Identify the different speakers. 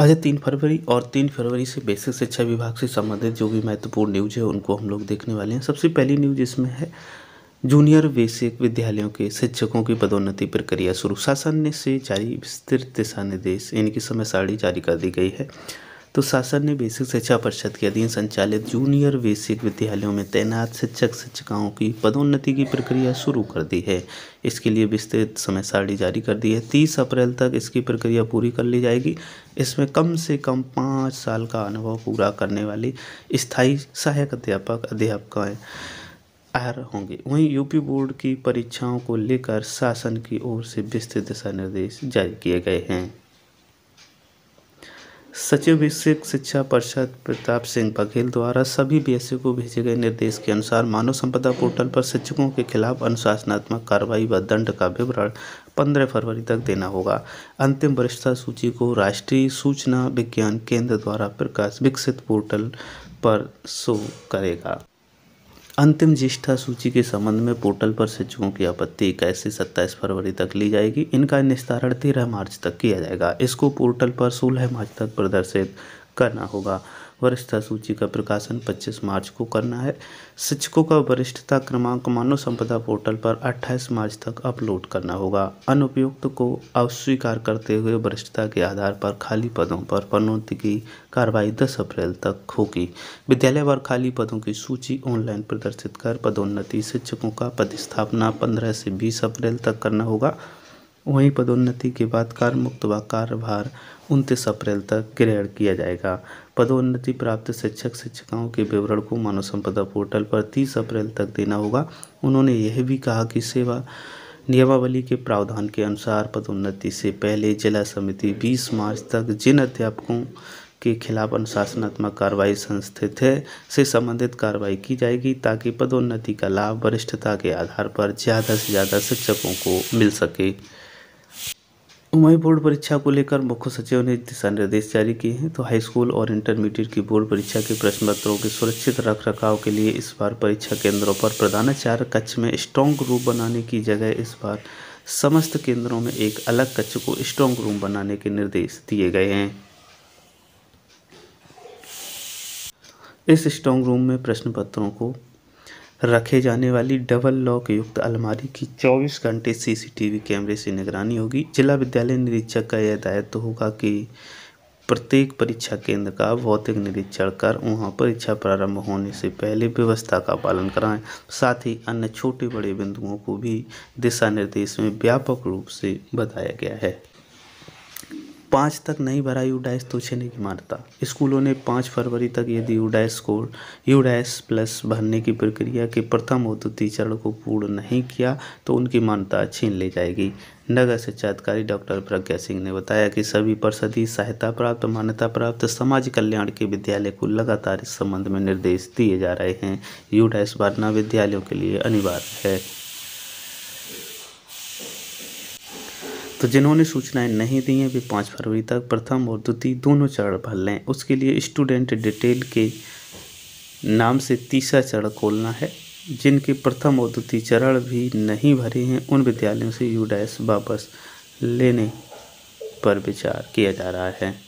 Speaker 1: आज तीन फरवरी और तीन फरवरी से बेसिक शिक्षा विभाग से संबंधित जो भी महत्वपूर्ण न्यूज है उनको हम लोग देखने वाले हैं सबसे पहली न्यूज इसमें है जूनियर बेसिक विद्यालयों के शिक्षकों की पदोन्नति प्रक्रिया शुरू शासन ने से जारी विस्तृत दिशा निर्देश इनकी समय सारणी जारी कर दी गई है तो शासन ने बेसिक शिक्षा परिषद के अधीन संचालित जूनियर बेसिक विद्यालयों में तैनात शिक्षक शिक्षिकाओं की पदोन्नति की प्रक्रिया शुरू कर दी है इसके लिए विस्तृत समय सारणी जारी कर दी है तीस अप्रैल तक इसकी प्रक्रिया पूरी कर ली जाएगी इसमें कम से कम पाँच साल का अनुभव पूरा करने वाली स्थायी सहायक अध्यापक अध्यापकाएँ आर होंगे वहीं यूपी बोर्ड की परीक्षाओं को लेकर शासन की ओर से विस्तृत दिशा निर्देश जारी किए गए हैं सचिव बेसिक शिक्षा परिषद प्रताप सिंह बघेल द्वारा सभी बी को भेजे गए निर्देश के अनुसार मानव संपदा पोर्टल पर शिक्षकों के खिलाफ अनुशासनात्मक कार्रवाई व दंड का विवरण 15 फरवरी तक देना होगा अंतिम वरिष्ठता सूची को राष्ट्रीय सूचना विज्ञान केंद्र द्वारा प्रकाश विकसित पोर्टल पर शो करेगा अंतिम ज्येष्ठा सूची के संबंध में पोर्टल पर शिक्षकों की आपत्ति इक्कीस से सत्ताईस फरवरी तक ली जाएगी इनका निस्तारण तेरह मार्च तक किया जाएगा इसको पोर्टल पर सोलह मार्च तक प्रदर्शित करना होगा वरिष्ठता सूची का प्रकाशन 25 मार्च को करना है शिक्षकों का वरिष्ठता क्रमांक मानव संपदा पोर्टल पर 28 मार्च तक अपलोड करना होगा अनुपयुक्त को अस्वीकार करते हुए वरिष्ठता के आधार पर खाली पदों पर पदोन्नति की कार्रवाई दस अप्रैल तक होगी विद्यालय पर खाली पदों की सूची ऑनलाइन प्रदर्शित कर पदोन्नति शिक्षकों का पदस्थापना पंद्रह से बीस अप्रैल तक करना होगा वहीं पदोन्नति के बाद कार्यमुक्त व कार्यभार उनतीस अप्रैल तक ग्रहण किया जाएगा पदोन्नति प्राप्त शिक्षक शिक्षिकाओं के विवरण को मानव संपदा पोर्टल पर तीस अप्रैल तक देना होगा उन्होंने यह भी कहा कि सेवा नियमावली के प्रावधान के अनुसार पदोन्नति से पहले जिला समिति 20 मार्च तक जिन अध्यापकों के खिलाफ अनुशासनात्मक कार्रवाई संस्थित है से संबंधित कार्रवाई की जाएगी ताकि पदोन्नति का लाभ वरिष्ठता के आधार पर ज़्यादा से ज़्यादा शिक्षकों को मिल सके उमाई बोर्ड परीक्षा को लेकर मुख्य सचिव ने दिशा निर्देश जारी किए हैं तो हाई स्कूल और इंटरमीडिएट की बोर्ड परीक्षा के प्रश्न पत्रों के सुरक्षित रख रखाव के लिए इस बार परीक्षा केंद्रों पर प्रधानाचार्य कक्ष में स्ट्रॉन्ग रूम बनाने की जगह इस बार समस्त केंद्रों में एक अलग कक्ष को स्ट्रॉन्ग रूम बनाने के निर्देश दिए गए हैं इस स्ट्रॉन्ग रूम में प्रश्न पत्रों को रखे जाने वाली डबल लॉक युक्त अलमारी की 24 घंटे सीसीटीवी कैमरे से निगरानी होगी जिला विद्यालय निरीक्षक का यह दायित्व होगा कि प्रत्येक परीक्षा केंद्र का भौतिक निरीक्षण कर वहाँ परीक्षा प्रारंभ होने से पहले व्यवस्था का पालन कराएं साथ ही अन्य छोटे बड़े बिंदुओं को भी दिशा निर्देश में व्यापक रूप से बताया गया है पाँच तक नहीं भरा यू डैश तुझे नहीं मारता स्कूलों ने पाँच फरवरी तक यदि U dash UDISE U dash plus भरने की प्रक्रिया के प्रथम औद्योगिक चरण को पूर्ण नहीं किया तो उनकी मान्यता छीन ली जाएगी नगर शिक्षा अधिकारी डॉक्टर प्रज्ञा सिंह ने बताया कि सभी परिषदी सहायता प्राप्त मान्यता प्राप्त समाज कल्याण के विद्यालय को लगातार इस संबंध में निर्देश दिए जा रहे हैं यू डैश भरना विद्यालयों के लिए अनिवार्य है तो जिन्होंने सूचनाएं नहीं दी हैं वे पाँच फरवरी तक प्रथम और द्वितीय दोनों चरण भर लें उसके लिए स्टूडेंट डिटेल के नाम से तीसरा चरण खोलना है जिनके प्रथम और द्वितीय चरण भी नहीं भरे हैं उन विद्यालयों से यू वापस लेने पर विचार किया जा रहा है